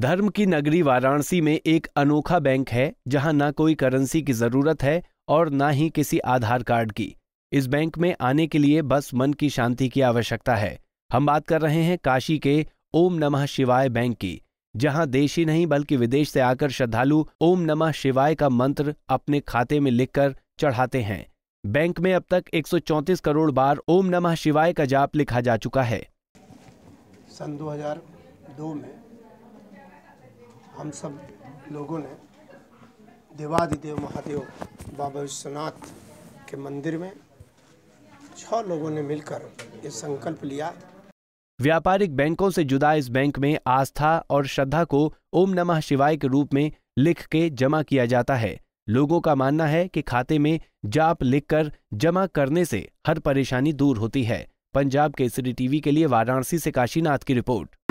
धर्म की नगरी वाराणसी में एक अनोखा बैंक है जहां ना कोई करेंसी की जरूरत है और ना ही किसी आधार कार्ड की इस बैंक में आने के लिए बस मन की शांति की आवश्यकता है हम बात कर रहे हैं काशी के ओम नमः शिवाय बैंक की जहां देश ही नहीं बल्कि विदेश से आकर श्रद्धालु ओम नमः शिवाय का मंत्र अपने खाते में लिखकर चढ़ाते हैं बैंक में अब तक 134 करोड़ बार ओम नमः शिवाय का जाप लिखा जा चुका है सन 2002 में हम सब लोगों ने देवादिदेव महादेव बाबा विश्वनाथ के मंदिर में छह लोगों ने मिलकर ये संकल्प लिया व्यापारिक बैंकों से जुदा इस बैंक में आस्था और श्रद्धा को ओम नमः शिवाय के रूप में लिख के जमा किया जाता है लोगों का मानना है कि खाते में जाप लिखकर जमा करने से हर परेशानी दूर होती है पंजाब केसरी टीवी के लिए वाराणसी से काशीनाथ की रिपोर्ट